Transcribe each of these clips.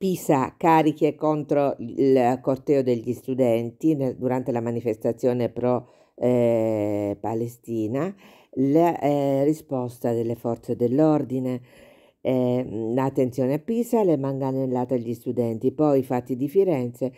Pisa cariche contro il corteo degli studenti nel, durante la manifestazione pro eh, Palestina, la eh, risposta delle forze dell'ordine, eh, mhmm, l'attenzione a Pisa, le manganellate agli studenti, poi i fatti di Firenze,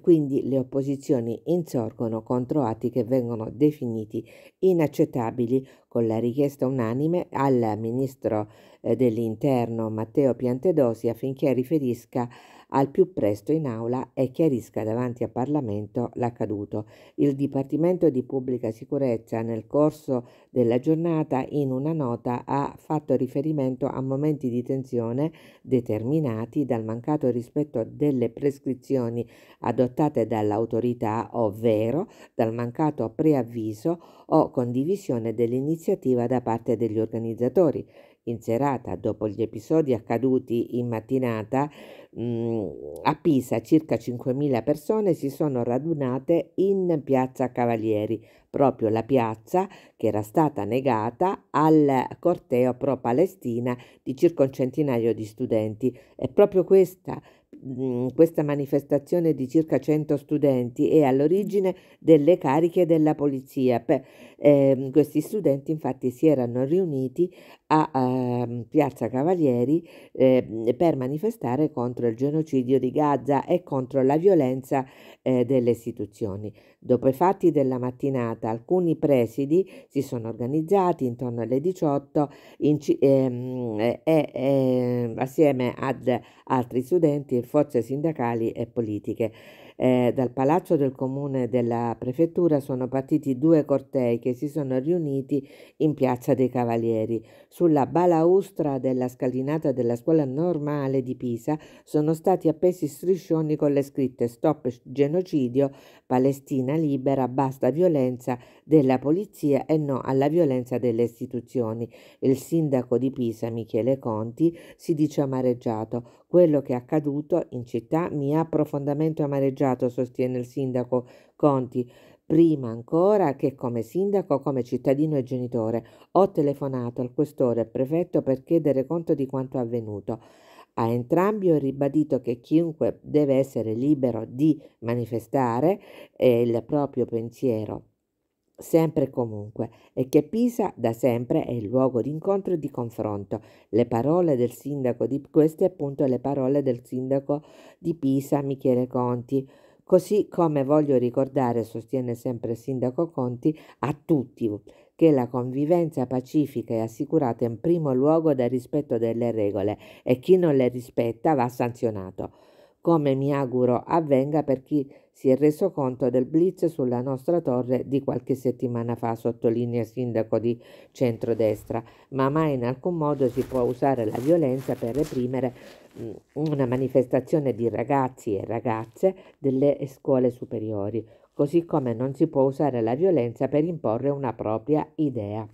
quindi le opposizioni insorgono contro atti che vengono definiti inaccettabili con la richiesta unanime al ministro eh, dell'interno Matteo Piantedosi affinché riferisca al più presto in aula e chiarisca davanti al Parlamento l'accaduto. Il Dipartimento di Pubblica Sicurezza nel corso della giornata in una nota ha fatto riferimento a momenti di tensione determinati dal mancato rispetto delle prescrizioni adottate dall'autorità, ovvero dal mancato preavviso o condivisione dell'iniziativa da parte degli organizzatori in serata dopo gli episodi accaduti in mattinata, mh, mm, a Pisa circa 5.000 persone si sono radunate in piazza Cavalieri, proprio la piazza che era stata negata al corteo pro-Palestina di circa un centinaio di studenti. È proprio questa questa manifestazione di circa 100 studenti è all'origine delle cariche della polizia. Per, eh, questi studenti infatti si erano riuniti a, a ehm, Piazza Cavalieri eh, per manifestare contro il genocidio di Gaza e contro la violenza eh, delle istituzioni. Dopo i fatti della mattinata alcuni presidi si sono organizzati intorno alle 18 ehm, e ehm, assieme ad altri studenti forze sindacali e politiche. Eh, dal palazzo del comune della prefettura sono partiti due cortei che si sono riuniti in piazza dei Cavalieri. Sulla balaustra della scalinata della scuola normale di Pisa sono stati appesi striscioni con le scritte Stop genocidio, Palestina libera, basta violenza della polizia e no alla violenza delle istituzioni. Il sindaco di Pisa, Michele Conti, si dice amareggiato. Quello che è accaduto in città mi ha profondamente amareggiato, sostiene il sindaco Conti, prima ancora che come sindaco, come cittadino e genitore. Ho telefonato al questore e al prefetto per chiedere conto di quanto avvenuto. A entrambi ho ribadito che chiunque deve essere libero di manifestare il proprio pensiero sempre e comunque e che Pisa da sempre è il luogo di incontro e di confronto. Le parole del sindaco di queste appunto le parole del sindaco di Pisa Michele Conti. Così come voglio ricordare, sostiene sempre il sindaco Conti, a tutti che la convivenza pacifica è assicurata in primo luogo dal rispetto delle regole e chi non le rispetta va sanzionato come mi auguro avvenga per chi si è reso conto del blitz sulla nostra torre di qualche settimana fa, sottolinea il sindaco di centrodestra, ma mai in alcun modo si può usare la violenza per reprimere mm, una manifestazione di ragazzi e ragazze delle scuole superiori, così come non si può usare la violenza per imporre una propria idea.